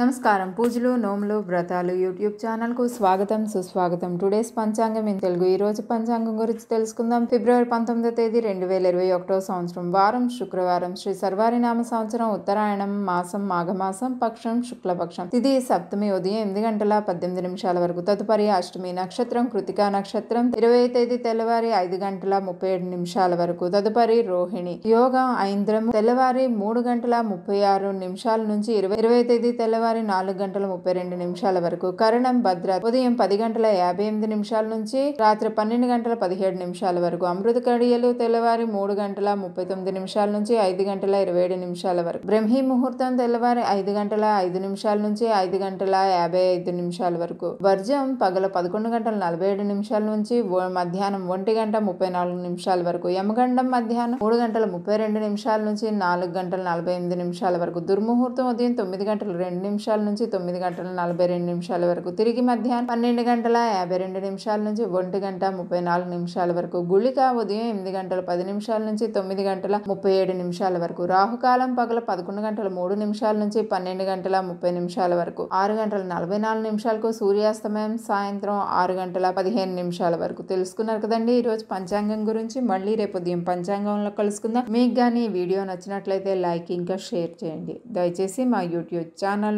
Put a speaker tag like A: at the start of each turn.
A: నమస్కారం పూజలు నోములు వ్రతాలు యూట్యూబ్ ఛానల్కు స్వాగతం సుస్వాగతం టుడేస్ పంచాంగం ఇన్ తెలుగు ఈరోజు పంచాంగం గురించి తెలుసుకుందాం ఫిబ్రవరి పంతొమ్మిదో తేదీ రెండు వేల ఇరవై ఒకటో సంవత్సరం వారం శుక్రవారం శ్రీ సర్వారి నామ సంవత్సరం ఉత్తరాయణం మాసం మాఘమాసం పక్షం శుక్లపక్షం తిది సప్తమి ఉదయం ఎనిమిది గంటల పద్దెనిమిది నిమిషాల వరకు తదుపరి అష్టమి నక్షత్రం కృతికా నక్షత్రం ఇరవై తేదీ తెల్లవారి ఐదు గంటల ముప్పై ఏడు నిమిషాల వరకు తదుపరి రోహిణి యోగం ఐంద్రం తెల్లవారి మూడు గంటల ముప్పై ఆరు నిమిషాల నుంచి ఇరవై ఇరవై తేదీ తెల్లవారి తెల్లవారి నాలుగు గంటల ముప్పై రెండు నిమిషాల వరకు కరణం భద్ర ఉదయం పది గంటల యాభై ఎనిమిది నిమిషాల నుంచి రాత్రి పన్నెండు గంటల పదిహేడు నిమిషాల వరకు అమృత కడియలు తెల్లవారి మూడు గంటల ముప్పై తొమ్మిది నిమిషాల నుంచి ఐదు గంటల ఇరవై ఏడు నిమిషాల వరకు బ్రహ్మీ ముహూర్తం తెల్లవారి ఐదు గంటల ఐదు నిమిషాల నుంచి ఐదు గంటల యాభై ఐదు నిమిషాల వరకు వర్జం పగల పదకొండు గంటల నలభై ఏడు నిమిషాల నుంచి మధ్యాహ్నం ఒంటి గంట ముప్పై నాలుగు నిమిషాల వరకు యమగండం మధ్యాహ్నం మూడు గంటల ముప్పై రెండు నిమిషాల నుంచి నాలుగు గంటల నలభై ఎనిమిది నిమిషాల వరకు దుర్ముహూర్తం ఉదయం తొమ్మిది గంటల రెండు నిమిషాలు నిమిషాల నుంచి తొమ్మిది గంటల నలభై రెండు నిమిషాల వరకు తిరిగి మధ్యాహ్నం పన్నెండు గంటల యాభై రెండు నిమిషాల నుంచి ఒంటి గంట ముప్పై నాలుగు నిమిషాల వరకు గుళిక ఉదయం ఎనిమిది గంటల పది నిమిషాల నుంచి తొమ్మిది గంటల ముప్పై ఏడు నిమిషాల వరకు రాహుకాలం పగల పదకొండు గంటల మూడు నిమిషాల నుంచి పన్నెండు గంటల ముప్పై నిమిషాల వరకు ఆరు గంటల నలభై నాలుగు నిమిషాలకు సూర్యాస్తమయం సాయంత్రం ఆరు గంటల పదిహేను నిమిషాల వరకు తెలుసుకున్నారు కదండి ఈరోజు పంచాంగం గురించి మళ్ళీ రేపు ఉదయం పంచాంగంలో కలుసుకుందాం మీకు కానీ వీడియో నచ్చినట్లయితే లైక్ ఇంకా షేర్ చేయండి దయచేసి మా యూట్యూబ్ ఛానల్